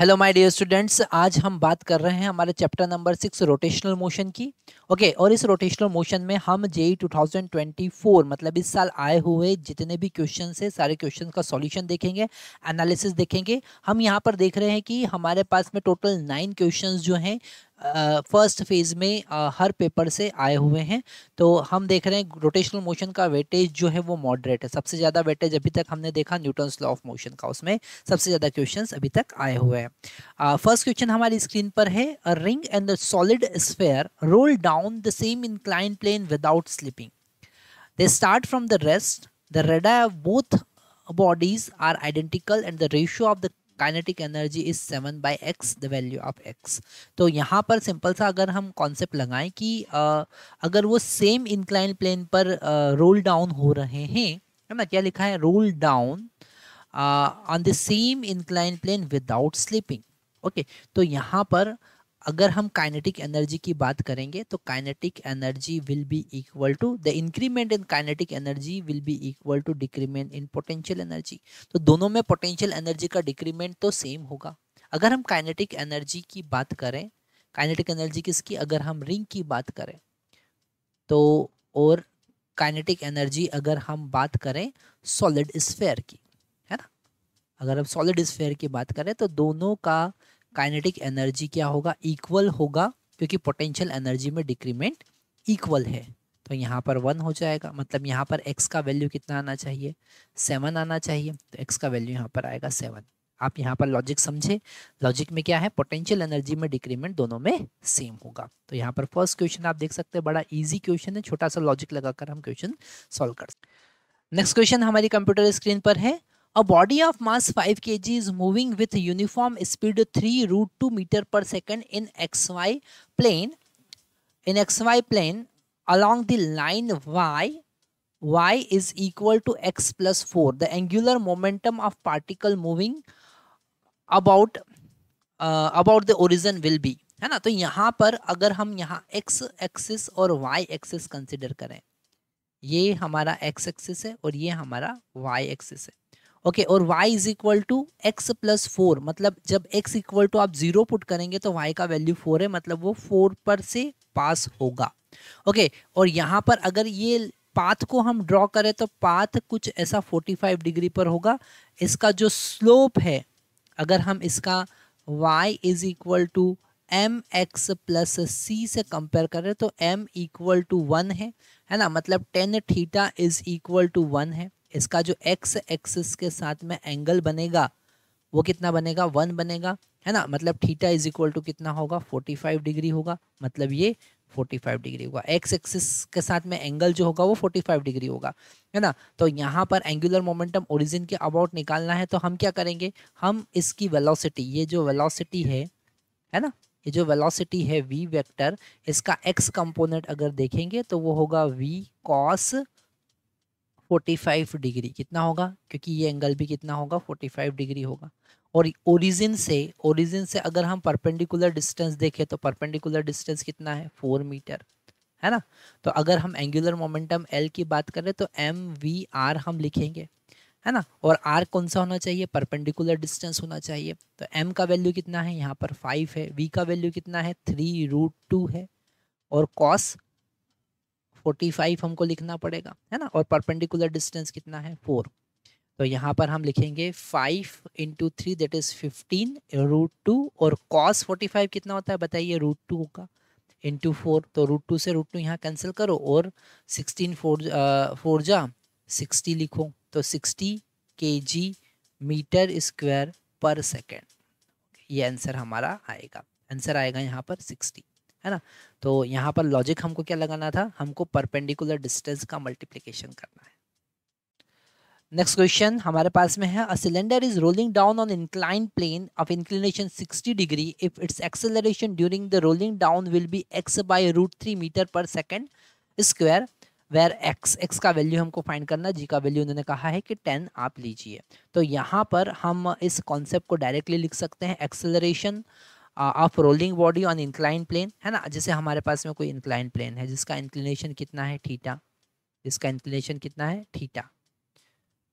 Hello my dear students आज हम बात कर रहे हैं हमारे chapter number six rotational motion की ओके okay, और इस रोटेशनल मोशन में हम जेई 2024 e मतलब इस साल आए हुए जितने भी क्वेश्चन है सारे क्वेश्चन का सॉल्यूशन देखेंगे एनालिसिस देखेंगे हम यहाँ पर देख रहे हैं कि हमारे पास में टोटल नाइन क्वेश्चन जो हैं फर्स्ट फेज़ में हर पेपर से आए हुए हैं तो हम देख रहे हैं रोटेशनल मोशन का वेटेज जो है वो मॉडरेट है सबसे ज़्यादा वेटेज अभी तक हमने देखा न्यूटन लॉ ऑफ मोशन का उसमें सबसे ज़्यादा क्वेश्चन अभी तक आए हुए हैं फर्स्ट क्वेश्चन हमारी स्क्रीन पर है ring and the solid sphere roll down the same incline plane without slipping they start from the rest the radii both bodies are identical and the ratio of the kinetic energy is seven by x the value of x तो यहाँ पर simple सा अगर हम concept लगाएं कि आ, अगर वो सेम इंक्लाइन प्लेन पर आ, रोल डाउन हो रहे हैं है ना क्या लिखा है roll down on the same incline plane without slipping okay तो यहाँ पर अगर हम काइनेटिक एनर्जी की बात करेंगे तो kinetic energy will be equal to the increment in kinetic energy will be equal to decrement in potential energy तो दोनों में पोटेंशियल एनर्जी का डिक्रीमेंट तो सेम होगा अगर हम काइनेटिक एनर्जी की बात करें काइनेटिक एनर्जी किसकी अगर हम रिंग की बात करें तो और काइनेटिक एनर्जी अगर हम बात करें सॉलिड स्फेयर की है ना अगर हम सॉलिड स्फेयर की बात करें तो दोनों का काइनेटिक एनर्जी क्या होगा इक्वल होगा क्योंकि पोटेंशियल एनर्जी में डिक्रीमेंट इक्वल है तो यहाँ पर वन हो जाएगा मतलब यहाँ पर एक्स का वैल्यू कितना आना चाहिए सेवन आना चाहिए तो एक्स का वैल्यू यहाँ पर आएगा सेवन आप यहाँ पर लॉजिक समझे लॉजिक में क्या है पोटेंशियल एनर्जी में डिक्रीमेंट दोनों में सेम होगा तो यहाँ पर फर्स्ट क्वेश्चन आप देख सकते हैं बड़ा इजी क्वेश्चन है छोटा सा लॉजिक लगाकर हम क्वेश्चन सॉल्व कर नेक्स्ट क्वेश्चन हमारी कंप्यूटर स्क्रीन पर है A body of mass 5 kg is moving with uniform speed 3 root 2 meter per second in xy plane in xy plane along the line y y is equal to x plus 4 the angular momentum of particle moving about uh, about the origin will be है ना तो यहाँ पर अगर हम यहाँ x axis और y axis consider करें ये हमारा x एक्सिस है और ये हमारा y एक्सिस है ओके और y is equal to x plus four मतलब जब x इक्वल टू आप जीरो पुट करेंगे तो y का वैल्यू फोर है मतलब वो फोर पर से पास होगा ओके okay, और यहाँ पर अगर ये पाथ को हम ड्रॉ करें तो पाथ कुछ ऐसा 45 डिग्री पर होगा इसका जो स्लोप है अगर हम इसका y is equal to m x plus c से कंपेयर करें तो m इक्वल टू वन है है ना मतलब tan theta is equal to one है इसका जो एक्स एक्सिस के साथ में एंगल बनेगा वो कितना बनेगा वन बनेगा है ना मतलब थीटा इज इक्वल टू कितना होगा फोर्टी फाइव डिग्री होगा मतलब ये forty five degree x axis एक्सिस के साथ में एंगल जो होगा वो फोर्टी फाइव डिग्री होगा है ना तो यहाँ पर एंगुलर मोमेंटम ओरिजिन के अबाउट निकालना है तो हम क्या करेंगे हम इसकी वेलोसिटी ये जो वेलोसिटी है है ना ये जो वेलोसिटी है वी वेक्टर इसका एक्स कंपोनेंट अगर देखेंगे तो वो होगा वी कॉस 45 डिग्री कितना होगा क्योंकि ये एंगल भी कितना होगा 45 डिग्री होगा और ओरिजिन से ओरिजिन से अगर हम परपेंडिकुलर डिस्टेंस देखें तो परपेंडिकुलर डिस्टेंस कितना है फोर मीटर है ना तो अगर हम एंगुलर मोमेंटम एल की बात करें तो एम वी आर हम लिखेंगे है ना और आर कौन सा होना चाहिए परपेंडिकुलर डिस्टेंस होना चाहिए तो एम का वैल्यू कितना है यहाँ पर फाइव है वी का वैल्यू कितना है थ्री रूट टू है और कॉस फोर्टी फाइव हमको लिखना पड़ेगा है ना और परपेंडिकुलर डिस्टेंस कितना है फोर तो यहाँ पर हम लिखेंगे five into three that is fifteen root two और कॉस फोर्टी फाइव कितना होता है बताइए रूट टू का इंटू फोर तो रूट टू से रूट टू यहाँ कैंसिल करो और सिक्सटीन फोर फोर जा सिक्सटी लिखो तो सिक्सटी के जी मीटर स्क्वायर पर सेकेंड ये आंसर हमारा आएगा आंसर आएगा यहाँ पर सिक्सटी है ना तो यहाँ पर लॉजिक हमको क्या लगाना था हमको परपेंडिकुलर डिस्टेंस का मल्टीप्लीकेशन करना है नेक्स्ट क्वेश्चन हमारे पास में है a cylinder is rolling down on incline plane of inclination 60 degree if it's acceleration during the rolling down will be x by root three metre per second square where x x का value हमको find करना जी का value उन्होंने कहा है कि ten आप लीजिए तो यहाँ पर हम इस कॉन्सेप्ट को डायरेक्टली लिख सकते हैं acceleration of rolling body on incline plane है ना जैसे हमारे पास में कोई इंक्लाइन प्लेन है जिसका इंक्लिनेशन कितना है ठीटा जिसका इंक्लिनेशन कितना है ठीटा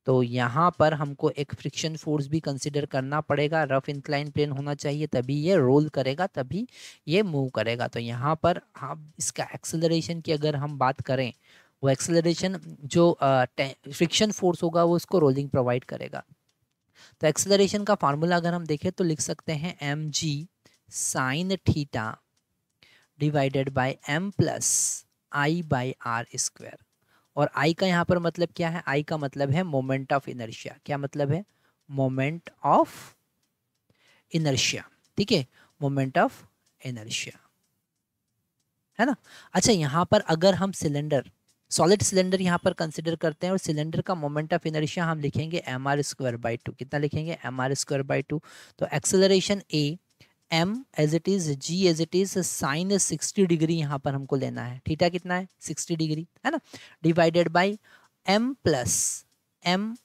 तो यहाँ पर हमको एक फ्रिक्शन फोर्स भी कंसिडर करना पड़ेगा रफ इंक्लाइन प्लेन होना चाहिए तभी ये रोल करेगा तभी ये मूव करेगा तो यहाँ पर हम इसका एक्सेलरेशन की अगर हम बात करें वो एक्सेलरेशन जो फ्रिक्शन uh, फोर्स होगा वो इसको रोलिंग प्रोवाइड करेगा तो एक्सेलरेशन का फार्मूला अगर हम देखें तो लिख सकते हैं m g sine theta divided by m plus I by r square और आई का यहाँ पर मतलब क्या है आई का मतलब है मोमेंट ऑफ इनर्शिया क्या मतलब है मोमेंट ऑफ इनर्शिया ठीक है मोमेंट ऑफ इनर्शिया है ना अच्छा यहाँ पर अगर हम सिलेंडर सॉलिड सिलेंडर यहाँ पर कंसिडर करते हैं और सिलेंडर का मोमेंट ऑफ इनर्शिया हम लिखेंगे m are square by two कितना लिखेंगे m are square by two तो acceleration a m as it is g as it is sine sixty degree यहाँ पर हमको लेना है ठीटा कितना है सिक्सटी डिग्री है ना divided by m plus m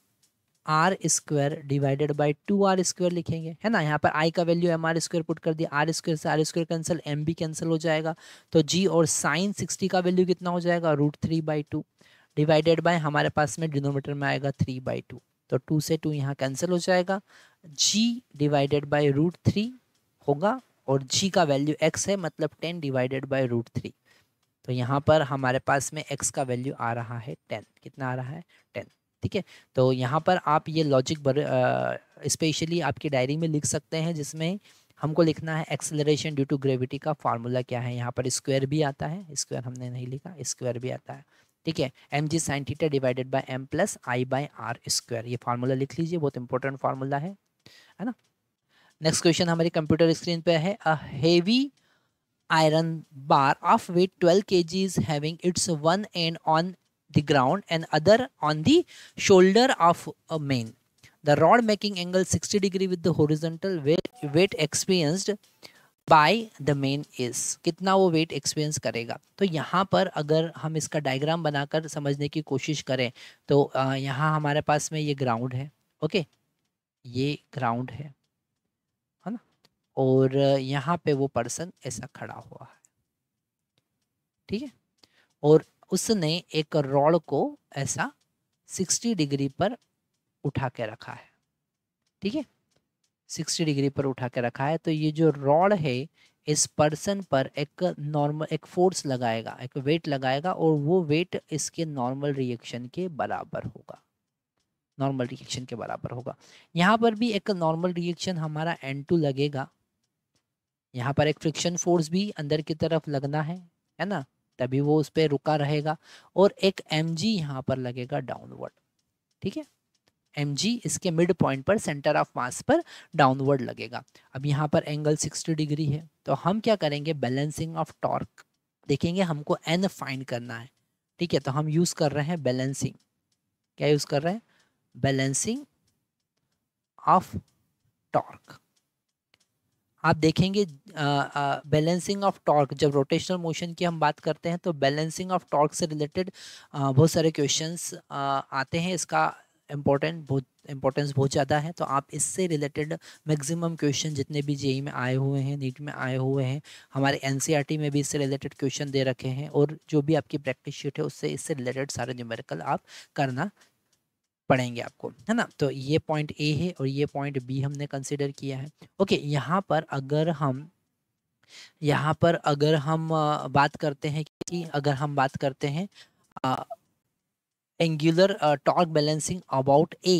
are square divided by two r square लिखेंगे है ना यहाँ पर आई का value m are square put कर दिया आर स्क्वायर से आर स्क्वायर कैंसिल एम भी कैंसिल हो जाएगा तो जी और साइन सिक्सटी का वैल्यू कितना हो जाएगा root three by two divided by हमारे पास में डिनोमीटर में आएगा थ्री बाई टू तो टू से टू यहाँ कैंसिल हो जाएगा जी डिवाइडेड बाई रूट थ्री होगा और जी का वैल्यू एक्स है मतलब ten divided by root three तो यहाँ पर हमारे पास में एक्स का वैल्यू आ रहा है टेन कितना आ रहा है टेन ठीक है तो यहाँ पर आप ये लॉजिक इस्पेशली आपकी डायरी में लिख सकते हैं जिसमें हमको लिखना है एक्सेलरेशन ड्यू टू ग्रेविटी का फार्मूला क्या है यहाँ पर स्क्वायर भी आता है स्क्वायर हमने नहीं लिखा स्क्वायर भी आता है ठीक है m g sine theta divided by m plus I by r square ये फार्मूला लिख लीजिए बहुत इंपॉर्टेंट फार्मूला है है ना नेक्स्ट क्वेश्चन हमारी कंप्यूटर स्क्रीन पर है a heavy iron bar of weight twelve k g is having its one end on the ground and other on the shoulder of a man the rod making angle sixty degree with the horizontal weight experienced By the main is कितना वो weight experience करेगा तो यहाँ पर अगर हम इसका diagram बनाकर समझने की कोशिश करें तो यहाँ हमारे पास में ये ground है okay ये ground है और यहाँ पे वो पर्सन ऐसा खड़ा हुआ है ठीक है और उसने एक रॉड को ऐसा 60 डिग्री पर उठा के रखा है ठीक है 60 डिग्री पर उठा के रखा है तो ये जो रॉड है इस पर्सन पर एक नॉर्मल एक फोर्स लगाएगा एक वेट लगाएगा और वो वेट इसके नॉर्मल रिएक्शन के बराबर होगा नॉर्मल रिएक्शन के बराबर होगा यहाँ पर भी एक नॉर्मल रिएक्शन हमारा एन लगेगा यहाँ पर एक फ्रिक्शन फोर्स भी अंदर की तरफ लगना है है ना तभी वो उस पर रुका रहेगा और एक एम जी यहाँ पर लगेगा डाउनवर्ड ठीक है एम जी इसके मिड पॉइंट पर सेंटर ऑफ मास पर डाउनवर्ड लगेगा अब यहाँ पर एंगल 60 डिग्री है तो हम क्या करेंगे बैलेंसिंग ऑफ टॉर्क देखेंगे हमको एन फाइंड करना है ठीक है तो हम यूज़ कर रहे हैं बैलेंसिंग क्या यूज़ कर रहे हैं बैलेंसिंग ऑफ टॉर्क आप देखेंगे बैलेंसिंग ऑफ टॉर्क जब रोटेशनल मोशन की हम बात करते हैं तो बैलेंसिंग ऑफ टॉर्क से रिलेटेड बहुत सारे क्वेश्चंस आते हैं इसका इम्पोर्टेंट बहुत इम्पोर्टेंस बहुत ज़्यादा है तो आप इससे रिलेटेड मैक्सिमम क्वेश्चन जितने भी जेई e में आए हुए हैं नीट में आए हुए हैं हमारे एनसीईआरटी e में भी इससे रिलेटेड क्वेश्चन दे रखे हैं और जो भी आपकी प्रैक्टिस शीट है उससे इससे रिलेटेड सारे न्यूमेरिकल आप करना पड़ेंगे आपको है ना तो ये पॉइंट ए है और ये पॉइंट बी हमने कंसिडर किया है ओके यहाँ पर अगर हम यहाँ पर अगर हम बात करते हैं कि अगर हम बात करते हैं angular torque balancing about A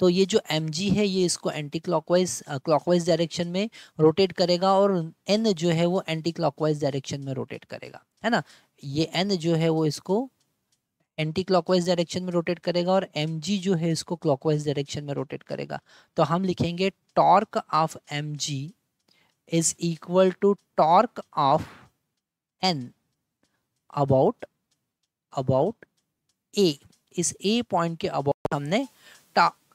तो ये जो एम है ये इसको एंटी क्लॉकवाइज क्लॉकवाइज डायरेक्शन में रोटेट करेगा और एन जो है वो एंटी क्लॉकवाइज डायरेक्शन में रोटेट करेगा है ना ये एन जो है वो इसको एंटी क्लॉकवाइज डायरेक्शन में रोटेट करेगा और एम जो है इसको क्लॉकवाइज डायरेक्शन में रोटेट करेगा तो हम लिखेंगे torque of m g is equal to torque of N about about A इस ए पॉइंट के अबाउट हमने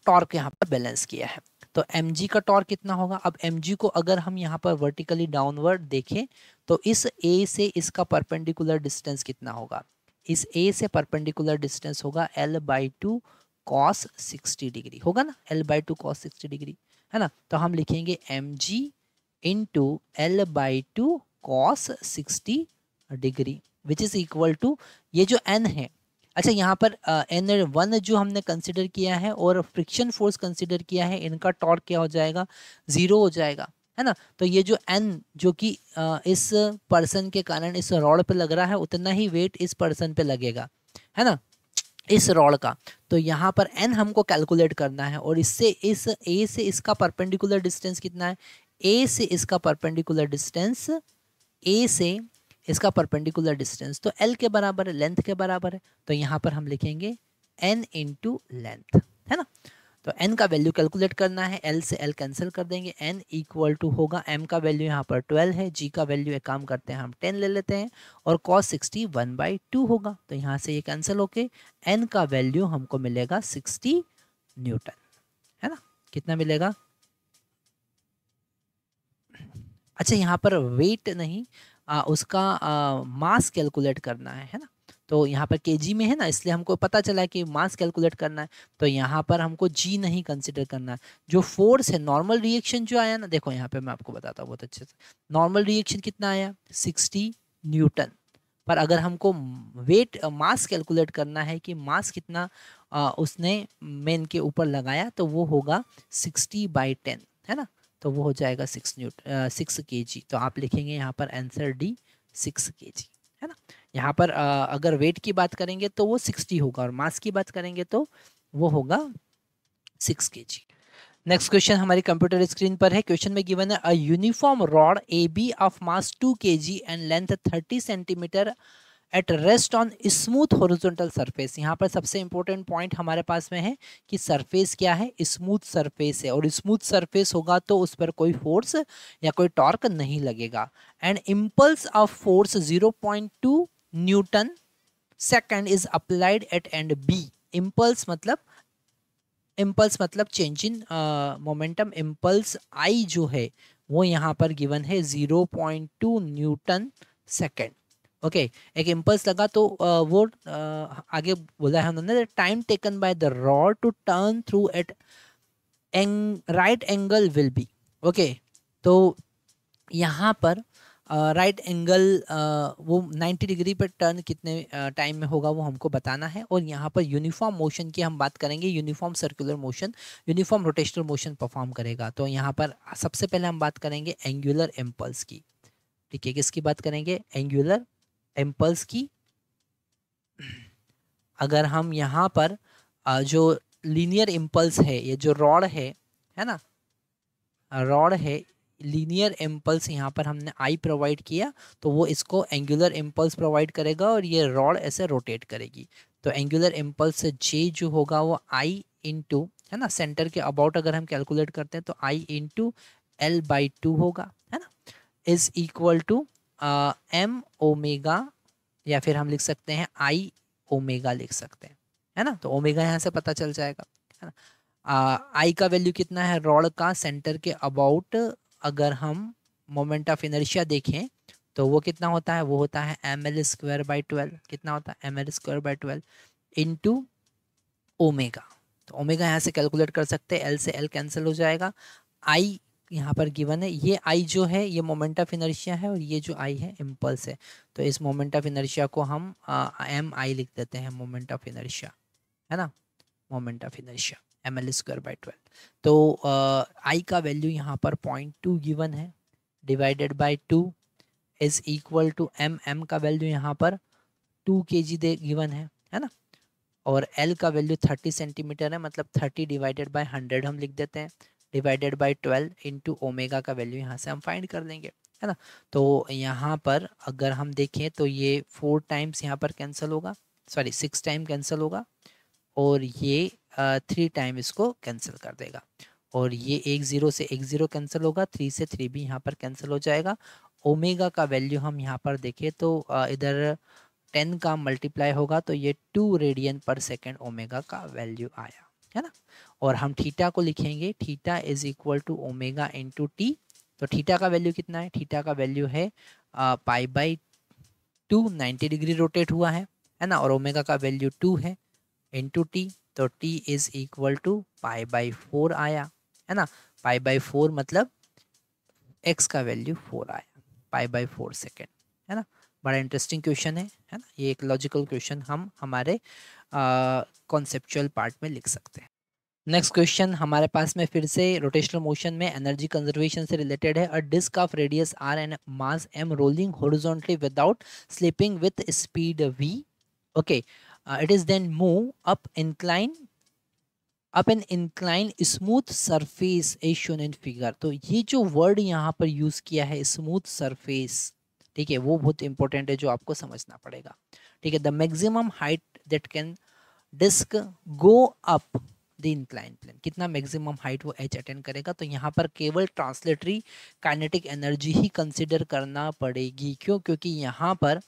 टॉर्क यहाँ पर बैलेंस किया है तो एम का टॉर्क कितना होगा अब एम को अगर हम यहाँ पर वर्टिकली डाउनवर्ड देखें तो इस ए से इसका परपेंडिकुलर डिस्टेंस कितना होगा इस ए से परपेंडिकुलर डिस्टेंस होगा l by two cos sixty degree होगा ना l by two cos sixty degree है ना तो हम लिखेंगे m g into l by two cos sixty degree which is equal to ये जो एन है अच्छा यहाँ पर एन वन जो हमने कंसिडर किया है और फ्रिक्शन फोर्स कंसिडर किया है इनका टॉर्क क्या हो जाएगा ज़ीरो हो जाएगा है ना तो ये जो एन जो कि इस पर्सन के कारण इस रॉड पे लग रहा है उतना ही वेट इस पर्सन पे लगेगा है ना इस रॉड का तो यहाँ पर एन हमको कैलकुलेट करना है और इससे इस ए से इसका परपेंडिकुलर डिस्टेंस कितना है ए से इसका परपेंडिकुलर डिस्टेंस ए से इसका परपेंडिकुलर डिस्टेंस तो एल के बराबर है लेंथ के बराबर है तो यहाँ पर हम लिखेंगे एन इंटू लेंथ है ना तो एन का वैल्यू कैलकुलेट करना है एल से एल कैंसिल कर देंगे एन इक्वल टू होगा एम का वैल्यू यहाँ पर ट्वेल्व है जी का वैल्यू एक काम करते हैं हम टेन ले लेते हैं और cos sixty one by two होगा तो यहाँ से ये कैंसिल होके एन का वैल्यू हमको मिलेगा सिक्सटी न्यूटन है ना कितना मिलेगा अच्छा यहाँ पर वेट नहीं आ, उसका आ, मास कैलकुलेट करना है है ना तो यहाँ पर के में है ना इसलिए हमको पता चला कि मास कैलकुलेट करना है तो यहाँ पर हमको जी नहीं कंसिडर करना है जो फोर्स है नॉर्मल रिएक्शन जो आया ना देखो यहाँ पर मैं आपको बताता हूँ बहुत अच्छे से नॉर्मल रिएक्शन कितना आया सिक्सटी न्यूटन पर अगर हमको वेट मास कैलकुलेट करना है कि मास कितना आ, उसने मेन के ऊपर लगाया तो वो होगा सिक्सटी बाई टेन है ना तो वो हो जाएगा सिक्स न्यूट सिक्स के जी तो आप लिखेंगे यहाँ पर आंसर डी सिक्स के जी है ना यहाँ पर अगर वेट की बात करेंगे तो वो सिक्सटी होगा और मास की बात करेंगे तो वो होगा six k g next question हमारी कंप्यूटर स्क्रीन पर है क्वेश्चन में गिवन है a uniform rod A B of mass two के जी and length thirty centimetre at rest on smooth horizontal surface यहाँ पर सबसे इंपॉर्टेंट पॉइंट हमारे पास में है कि सरफेस क्या है स्मूथ सरफेस है और स्मूथ सरफेस होगा तो उस पर कोई फोर्स या कोई टॉर्क नहीं लगेगा and impulse of force zero point two newton second is applied at end B impulse मतलब इम्पल्स मतलब change in momentum impulse I जो है वो यहाँ पर गिवन है zero point two newton second okay एक इम्पल्स लगा तो uh, वो uh, आगे बोला है उन्होंने time taken by the rod to turn through at an right angle will be okay तो यहाँ पर uh, right uh, angle right uh, वो 90 डिग्री पर टर्न कितने टाइम uh, में होगा वो हमको बताना है और यहाँ पर यूनिफॉर्म मोशन की हम बात करेंगे uniform circular motion uniform rotational motion perform करेगा तो यहाँ पर सबसे पहले हम बात करेंगे एंगुलर एम्पल्स की ठीक है किसकी बात करेंगे एंगुलर एम्पल्स की अगर हम यहाँ पर जो लीनियर इम्पल्स है ये जो रॉड है है ना रॉड है लीनियर एम्पल्स यहाँ पर हमने आई प्रोवाइड किया तो वो इसको एंगुलर एम्पल्स प्रोवाइड करेगा और ये रॉड ऐसे रोटेट करेगी तो एंगुलर एम्पल्स जे जो होगा वो आई इंटू है ना सेंटर के अबाउट अगर हम कैलकुलेट करते हैं तो I into L by two होगा है ना is equal to M omega या फिर हम लिख सकते हैं आई ओमेगा लिख सकते हैं है ना तो ओमेगा यहाँ से पता चल जाएगा है ना आई का वैल्यू कितना है रॉड का सेंटर के अबाउट अगर हम मोमेंट ऑफ इनर्शिया देखें तो वो कितना होता है वो होता है M L square by twelve कितना होता है M L square by twelve into omega तो ओमेगा यहाँ से कैलकुलेट कर सकते हैं एल से एल कैंसिल हो जाएगा आई यहाँ पर गिवन है ये आई जो है ये मोमेंट ऑफ इनर्शिया है और ये जो आई है इम्पल्स है तो इस मोमेंट ऑफ इनर्शिया को हम एम आई लिख देते हैं मोमेंट ऑफ इनर्शिया है ना moment of inertia M L square by twelve तो आई का वैल्यू यहाँ पर पॉइंट टू गिवन है divided by two is equal to M M का वैल्यू यहाँ पर टू के जी दे गिवन है है ना और एल का वैल्यू थर्टी सेंटीमीटर है मतलब थर्टी डिवाइडेड बाई हंड्रेड हम लिख देते हैं divided by twelve into omega का वैल्यू यहाँ से हम फाइंड कर लेंगे है ना तो यहाँ पर अगर हम देखें तो ये फोर टाइम्स यहाँ पर कैंसिल होगा सॉरी सिक्स टाइम कैंसिल होगा और ये थ्री टाइम इसको कैंसिल कर देगा और ये एक ज़ीरो से एक ज़ीरो कैंसिल होगा थ्री से थ्री भी यहाँ पर कैंसिल हो जाएगा ओमेगा का वैल्यू हम यहाँ पर देखें तो इधर टेन का मल्टीप्लाई होगा तो ये two radian per second omega का वैल्यू आया है ना और हम थीटा को लिखेंगे theta is equal to omega into T तो थीटा का वैल्यू कितना है थीटा का वैल्यू है आ, pi by two ninety degree rotate हुआ है है ना और ओमेगा का वैल्यू टू है इंटू टी तो t is equal to pi by four आया है ना पाई बाई फोर मतलब x का वैल्यू फोर आया पाई बाई फोर सेकेंड है ना बड़ा इंटरेस्टिंग क्वेश्चन है है ना ये एक लॉजिकल क्वेश्चन हम हमारे कॉन्सेप्चुअल पार्ट में लिख सकते हैं नेक्स्ट क्वेश्चन हमारे पास में फिर से रोटेशनल मोशन में एनर्जी कंजर्वेशन से रिलेटेड है a disc of radius R and mass M rolling horizontally without slipping with speed V okay okay. uh, it is then move up incline up an incline smooth surface as shown in figure तो ये जो word यहाँ पर use किया है smooth surface ठीक है वो बहुत इंपॉर्टेंट है जो आपको समझना पड़ेगा ठीक है the maximum height that can disc go up the incline plane कितना मैक्सिमम हाइट वो एच अटेंड करेगा तो यहाँ पर केवल ट्रांसलेटरी काइनेटिक एनर्जी ही कंसिडर करना पड़ेगी क्यों क्योंकि यहाँ पर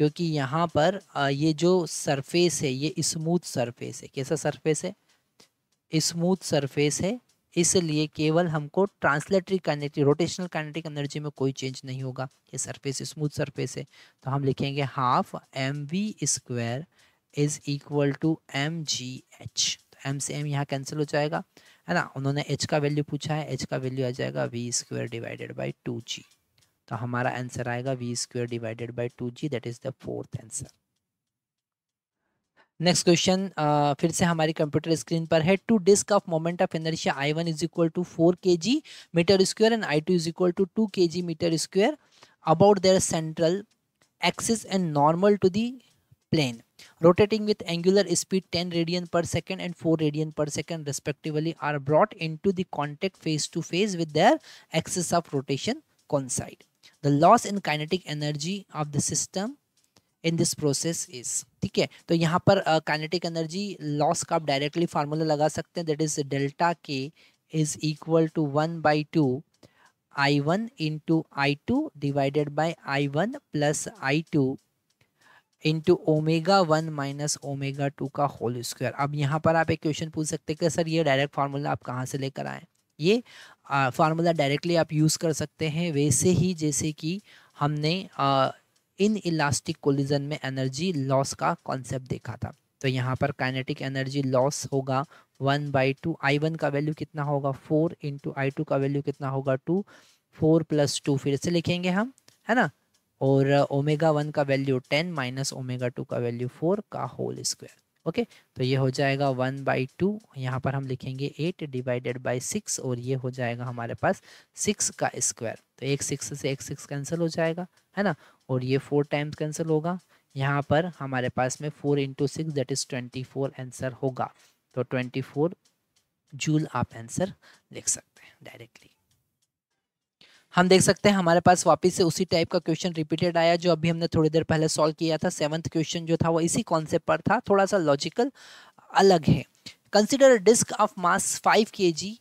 क्योंकि यहाँ पर ये जो सरफेस है ये स्मूथ सरफेस है कैसा सरफेस है स्मूथ सरफेस है इसलिए केवल हमको translatory kinetic rotational kinetic energy में कोई चेंज नहीं होगा ये सरफेस स्मूथ सरफेस है तो हम लिखेंगे half M V square is equal to M G H तो एम से एम यहाँ कैंसिल हो जाएगा है ना उन्होंने एच का वैल्यू पूछा है एच का वैल्यू आ जाएगा V square divided by two G तो हमारा आंसर आएगा V square divided by two G that is the fourth answer next question फिर से हमारी कंप्यूटर स्क्रीन पर है two disc of moment of inertia I one is equal to four K ji metre square and I two is equal to two के जी metre square about their central axis and normal to the plane rotating with angular speed ten radian per second and four radian per second respectively are brought into the contact face to face with their axis of rotation consider the loss in kinetic energy of the system in this process is ठीक है तो यहाँ पर kinetic energy loss का आप directly formula लगा सकते हैं that is delta K is equal to one by two I one into I two divided by I one plus I two into omega one minus omega two का whole square अब यहाँ पर आप एक question पूछ सकते हैं कि सर ये डायरेक्ट फार्मूला आप कहाँ से लेकर आए ये फार्मूला डायरेक्टली आप यूज़ कर सकते हैं वैसे ही जैसे कि हमने इन इलास्टिक कोलिजन में एनर्जी लॉस का कॉन्सेप्ट देखा था तो यहाँ पर काइनेटिक एनर्जी लॉस होगा one by two I one का वैल्यू कितना होगा फोर इंटू आई टू का वैल्यू कितना होगा टू फोर प्लस टू फिर से लिखेंगे हम है ना और ओमेगा वन का value ten minus omega two का वैल्यू फोर का होल स्क्वायर ओके तो ये हो जाएगा वन बाई टू यहाँ पर हम लिखेंगे एट डिवाइडेड बाई सिक्स और ये हो जाएगा हमारे पास सिक्स का स्क्वायर तो एक सिक्स से एक सिक्स कैंसिल हो जाएगा है ना और ये फोर टाइम्स कैंसिल होगा यहाँ पर हमारे पास में four into six that is twenty four answer होगा तो ट्वेंटी फोर जूल आप आंसर लिख सकते हैं डायरेक्टली हम देख सकते हैं हमारे पास वापस से उसी टाइप का क्वेश्चन रिपीटेड आया जो अभी हमने थोड़ी देर पहले सॉल्व किया था सेवंथ क्वेश्चन जो था वो इसी कॉन्सेप्ट पर था थोड़ा सा लॉजिकल अलग है consider disc of mass five K G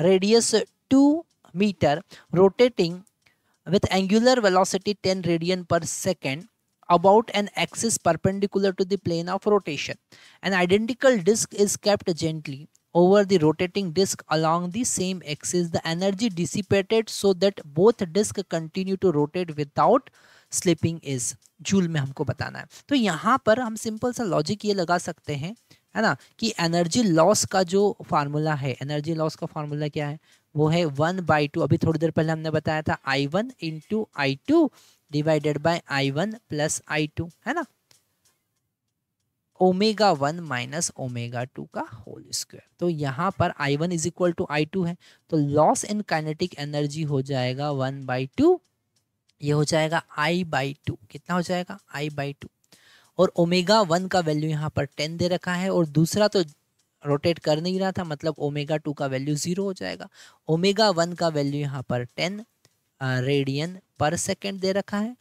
radius two metre rotating with angular velocity ten radian per second about an axis perpendicular to the plane of rotation. An identical disc is kept gently over the rotating disk along the same axis the energy dissipated so that both disk continue to rotate without slipping is joule में हमको बताना है तो यहाँ पर हम simple सा logic ये लगा सकते हैं है ना कि एनर्जी लॉस का जो फार्मूला है एनर्जी लॉस का फार्मूला क्या है वो है वन बाई टू अभी थोड़ी देर पहले हमने बताया था I one into I two divided by I one plus I two है ना omega one minus omega two का होल स्क्वायर तो यहाँ पर I one is equal to I two है तो लॉस इन काइनेटिक एनर्जी हो जाएगा वन बाई टू ये हो जाएगा आई बाई टू कितना हो जाएगा आई बाई टू और ओमेगा वन का वैल्यू यहाँ पर टेन दे रखा है और दूसरा तो रोटेट कर नहीं रहा था मतलब ओमेगा टू का वैल्यू ज़ीरो हो जाएगा ओमेगा वन का वैल्यू यहाँ पर टेन रेडियन पर सेकेंड दे रखा है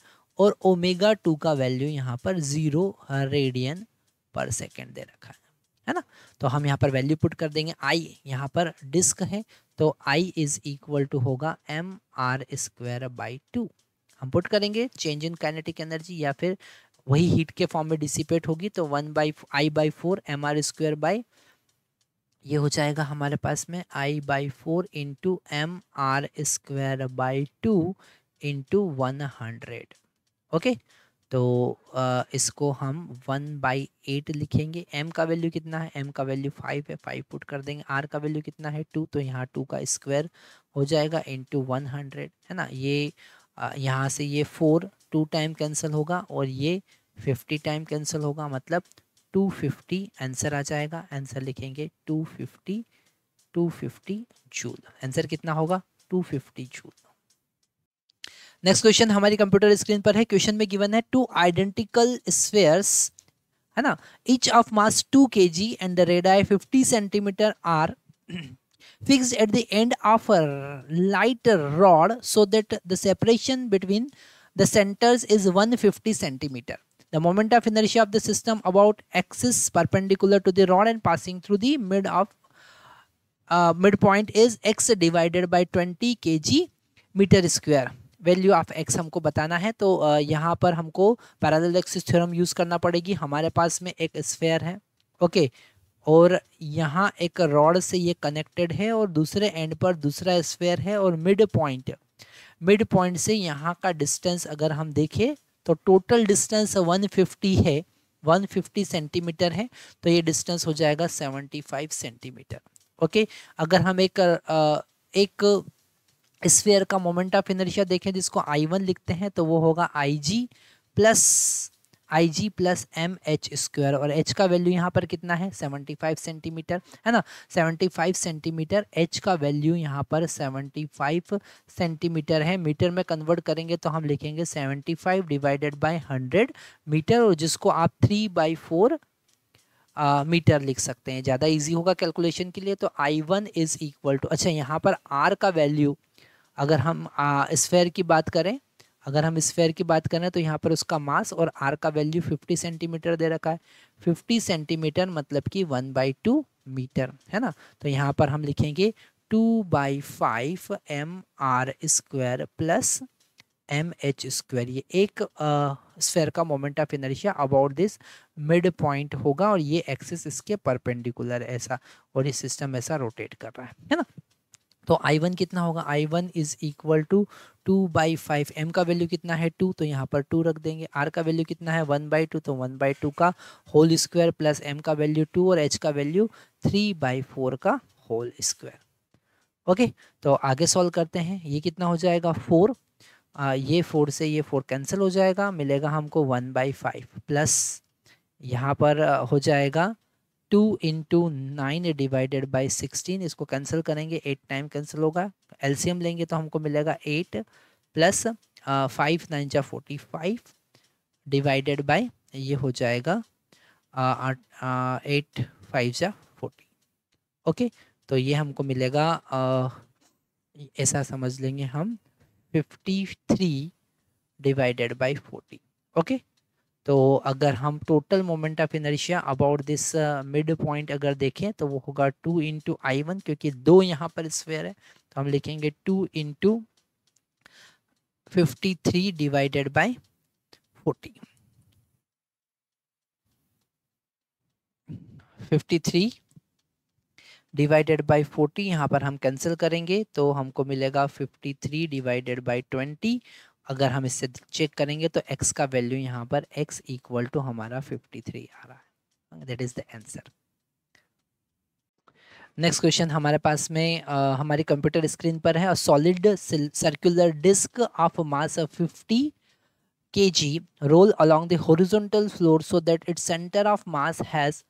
और ओमेगा टू का वैल्यू यहाँ पर ज़ीरो रेडियन पर सेकेंड दे रखा है है ना तो हम यहाँ पर वैल्यू पुट कर देंगे आई यहाँ पर डिस्क है तो आई इज इक्वल टू होगा M are square by two हम पुट करेंगे चेंज इन काइनेटिक एनर्जी या फिर वही हीट के फॉर्म में डिसिपेट होगी तो one by I by four M are square by ये हो जाएगा हमारे पास में I by four into M are square by two into one hundred okay okay? तो इसको हम वन बाई एट लिखेंगे एम का वैल्यू कितना है एम का वैल्यू फाइव है फाइव पुट कर देंगे आर का वैल्यू कितना है टू तो यहाँ टू का स्क्वायर हो जाएगा इंटू वन हंड्रेड है ना ये यहाँ से ये फोर टू टाइम कैंसिल होगा और ये फिफ्टी टाइम कैंसिल होगा मतलब टू फिफ्टी आंसर आ जाएगा आंसर लिखेंगे two fifty two fifty joule answer कितना होगा two fifty joule next question हमारी computer screen पर है क्वेश्चन में गिवन है टू आइडेंटिकल स्फेयर्स है ना ईच ऑफ मास टू के जी and the radii fifty centimetre are fixed at the end of a lighter rod so that the separation between the centers is 150 centimeter. The moment of inertia of the system about axis perpendicular to the rod and passing through the mid of uh, midpoint is x divided by 20 kg meter square. Value of X हमको बताना है तो यहाँ पर हमको parallel axis theorem use करना पड़ेगी हमारे पास में एक स्फेयर है ओके और यहाँ एक रॉड से ये कनेक्टेड है और दूसरे एंड पर दूसरा स्फेयर है और मिड पॉइंट मिड पॉइंट से यहाँ का डिस्टेंस अगर हम देखें तो टोटल डिस्टेंस 150 है 150 सेंटीमीटर है तो ये डिस्टेंस हो जाएगा 75 सेंटीमीटर ओके अगर हम एक एक स्फेयर का मोमेंट ऑफ इनर्शिया देखें जिसको आई वन लिखते हैं तो वो होगा I G plus I G plus M H square और एच का वैल्यू यहाँ पर कितना है सेवनटी फाइव सेंटीमीटर है ना सेवनटी फाइव सेंटीमीटर एच का वैल्यू यहाँ पर सेवनटी फाइव सेंटीमीटर है मीटर में कन्वर्ट करेंगे तो हम लिखेंगे seventy five divided by hundred metre और जिसको आप थ्री बाई फोर मीटर लिख सकते हैं ज़्यादा इजी होगा कैलकुलेशन के लिए तो I one is equal to अच्छा यहाँ पर आर का वैल्यू अगर हम स्फेयर की बात करें अगर हम स्फेयर की बात करें तो यहाँ पर उसका मास और आर का वैल्यू 50 सेंटीमीटर दे रखा है 50 सेंटीमीटर मतलब कि वन बाई टू मीटर है ना तो यहाँ पर हम लिखेंगे two by five M are square plus M H square ये एक स्फेयर का moment of inertia about this mid point होगा और ये एक्सिस इसके परपेंडिकुलर ऐसा और ये सिस्टम ऐसा रोटेट कर रहा है है ना तो आई वन कितना होगा I one is equal to two by five M का वैल्यू कितना है टू तो यहाँ पर टू रख देंगे आर का वैल्यू कितना है वन बाई टू तो वन बाई टू का होल स्क्वायर प्लस एम का वैल्यू टू और एच का वैल्यू थ्री बाई फोर का होल स्क्वायर ओके तो आगे सॉल्व करते हैं ये कितना हो जाएगा फोर ये फोर से ये फोर कैंसिल हो जाएगा मिलेगा हमको वन बाई फाइव प्लस यहाँ पर हो जाएगा two into nine divided by sixteen इसको कैंसिल करेंगे एट टाइम कैंसिल होगा एलसीएम लेंगे तो हमको मिलेगा एट प्लस फाइव नाइन जा फोर्टी फाइव डिवाइडेड बाई ये हो जाएगा एट फाइव जा फोर्टी ओके तो ये हमको मिलेगा ऐसा समझ लेंगे हम fifty three divided by forty okay तो अगर हम total moment of inertia about this mid point अगर देखें तो वो होगा टू इंटू आई वन क्योंकि दो यहाँ पर स्क्वेयर है तो हम लिखेंगे two into fifty three divided by forty fifty three divided by forty यहाँ पर हम कैंसिल करेंगे तो हमको मिलेगा fifty three divided by twenty अगर हम इससे चेक करेंगे तो x का वैल्यू यहाँ पर x इक्वल टू हमारा 53 आ रहा है that is the answer next question हमारे पास में आ, हमारी कंप्यूटर स्क्रीन पर है और solid circular disc of mass 50 kg roll along the horizontal floor so that its centre of mass has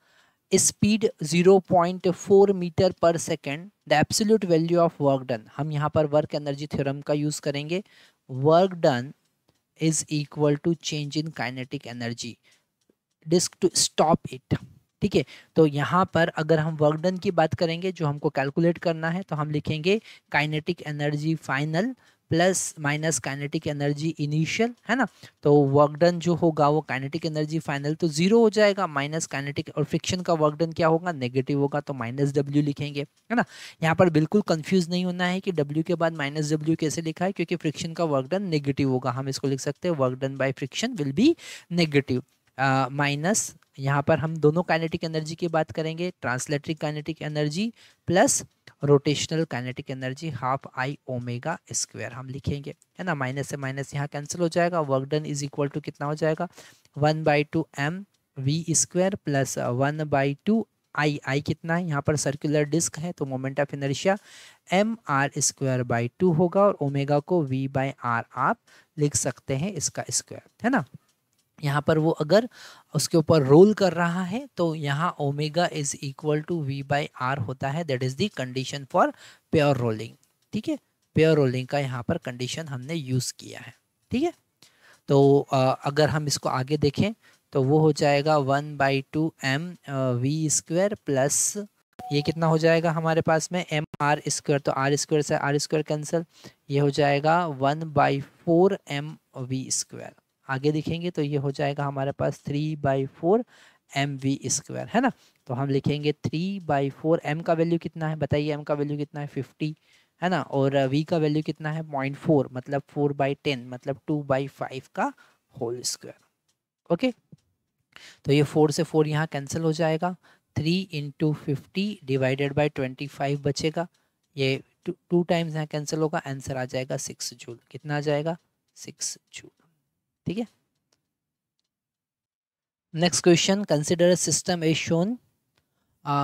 speed 0.4 metre per second the absolute value of work done हम यहाँ पर वर्क एनर्जी थ्योरम का use करेंगे work done is equal to change in kinetic energy disk to stop it ठीक है तो यहाँ पर अगर हम वर्क डन की बात करेंगे जो हमको कैलकुलेट करना है तो हम लिखेंगे kinetic energy final plus minus kinetic energy initial है ना तो वर्क डन जो होगा वो काइनेटिक एनर्जी फाइनल तो जीरो हो जाएगा माइनस काइनेटिक और फ्रिक्शन का वर्क डन क्या होगा नेगेटिव होगा तो माइनस डब्ल्यू लिखेंगे है ना यहाँ पर बिल्कुल कंफ्यूज नहीं होना है कि डब्ल्यू के बाद माइनस डब्ल्यू कैसे लिखा है क्योंकि फ्रिक्शन का वर्क डन नेगेटिव होगा हम इसको लिख सकते हैं work done by friction will be negative minus यहाँ पर हम दोनों काइनेटिक एनर्जी की बात करेंगे translatory kinetic energy plus rotational kinetic energy half I omega square हम लिखेंगे है ना माइनस से माइनस यहाँ कैंसिल हो जाएगा work done is equal to कितना हो जाएगा one by two M V square plus one by two I I कितना है यहाँ पर सर्कुलर डिस्क है तो moment of inertia M are square by two होगा और ओमेगा को वी बाई आर आप लिख सकते हैं इसका स्क्वायर है ना यहाँ पर वो अगर उसके ऊपर रोल कर रहा है तो यहाँ omega is equal to V by R होता है that is the condition for pure rolling ठीक है प्योर रोलिंग का यहाँ पर कंडीशन हमने यूज़ किया है ठीक है तो आ, अगर हम इसको आगे देखें तो वो हो जाएगा one by two M V square plus ये कितना हो जाएगा हमारे पास में एम आर स्क्वायर तो आर स्क्वायर से आर स्क्वायर कैंसिल ये हो जाएगा one by four M V square आगे लिखेंगे तो ये हो जाएगा हमारे पास three by four M V square है ना तो हम लिखेंगे थ्री बाई फोर एम का वैल्यू कितना है बताइए एम का वैल्यू कितना है फिफ्टी है ना और वी का वैल्यू कितना है पॉइंट फोर मतलब फोर बाई टेन मतलब टू बाई फाइव का होल स्क्वायर ओके तो ये फोर से फोर यहाँ कैंसिल हो जाएगा three into fifty divided by twenty five बचेगा ये टू टाइम्स यहाँ कैंसिल होगा आंसर आ जाएगा सिक्स जूल कितना आ जाएगा सिक्स जूल ठीक है next question consider system is shown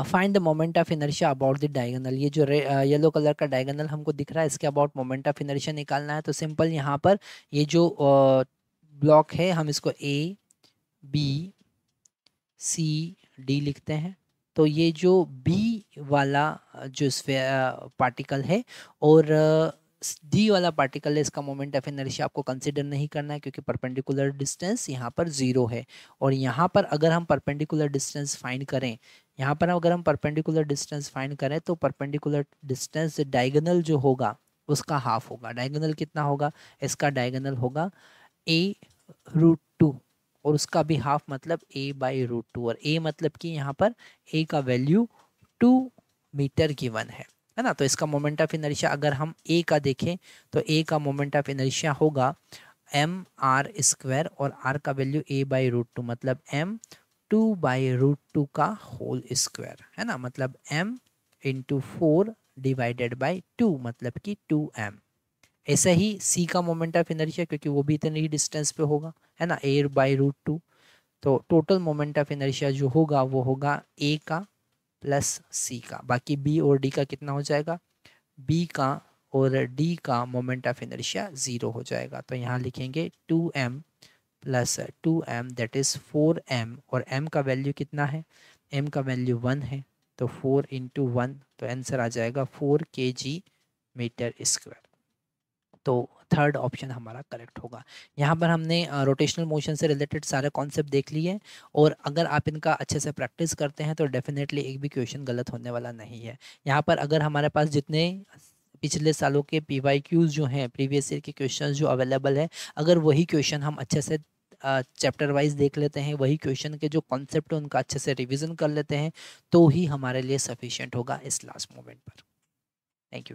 find the moment of inertia about the diagonal ये जो येलो कलर uh, का डायगनल हमको दिख रहा है इसके अबाउट मोमेंट ऑफ इनर्शिया निकालना है तो सिंपल यहाँ पर ये जो ब्लॉक uh, है हम इसको ए बी सी डी लिखते हैं तो ये जो बी वाला जो पार्टिकल uh, है और uh, डी वाला पार्टिकल है इसका मोमेंट ऑफ एनर्जी आपको कंसिडर नहीं करना है क्योंकि परपेंडिकुलर डिस्टेंस यहाँ पर ज़ीरो है और यहाँ पर अगर हम परपेंडिकुलर डिस्टेंस फाइंड करें यहाँ पर अगर हम परपेंडिकुलर डिस्टेंस फाइंड करें तो परपेंडिकुलर डिस्टेंस डायगनल जो होगा उसका हाफ होगा डायगनल कितना होगा इसका डायगनल होगा ए रूट टू और उसका भी हाफ मतलब ए बाई रूट टू और ए मतलब कि यहाँ पर ए का वैल्यू टू मीटर गिवन है है ना तो इसका मोमेंट ऑफ इनर्शिया अगर हम ए का देखें तो ए का मोमेंट ऑफ इनर्शिया होगा एम आर स्क्वायर और आर का value A by root two मतलब M two by root two का होल स्क्वायर है ना मतलब M into four divided by two मतलब कि टू एम ऐसे ही सी का मोमेंट ऑफ इनर्शिया क्योंकि वो भी इतने ही डिस्टेंस पे होगा है ना ए बाई रूट टू तो टोटल मोमेंट ऑफ इनर्शिया जो होगा वो होगा ए का प्लस सी का बाकी बी और डी का कितना हो जाएगा बी का और डी का मोमेंट ऑफ इनर्शिया ज़ीरो हो जाएगा तो यहाँ लिखेंगे two M plus two M that is four M और एम का वैल्यू कितना है एम का वैल्यू वन है तो फोर इंटू वन तो आंसर आ जाएगा फोर के जी मीटर स्क्वायर तो थर्ड ऑप्शन हमारा करेक्ट होगा यहाँ पर हमने रोटेशनल मोशन से रिलेटेड सारे कॉन्सेप्ट देख लिए और अगर आप इनका अच्छे से प्रैक्टिस करते हैं तो डेफिनेटली एक भी क्वेश्चन गलत होने वाला नहीं है यहाँ पर अगर हमारे पास जितने पिछले सालों के पी वाई क्यूज़ जो हैं प्रीवियस ईयर के क्वेश्चन जो अवेलेबल है अगर वही क्वेश्चन हम अच्छे से चैप्टर वाइज देख लेते हैं वही क्वेश्चन के जो कॉन्सेप्ट उनका अच्छे से रिविज़न कर लेते हैं तो ही हमारे लिए सफिशियंट होगा इस लास्ट मोमेंट पर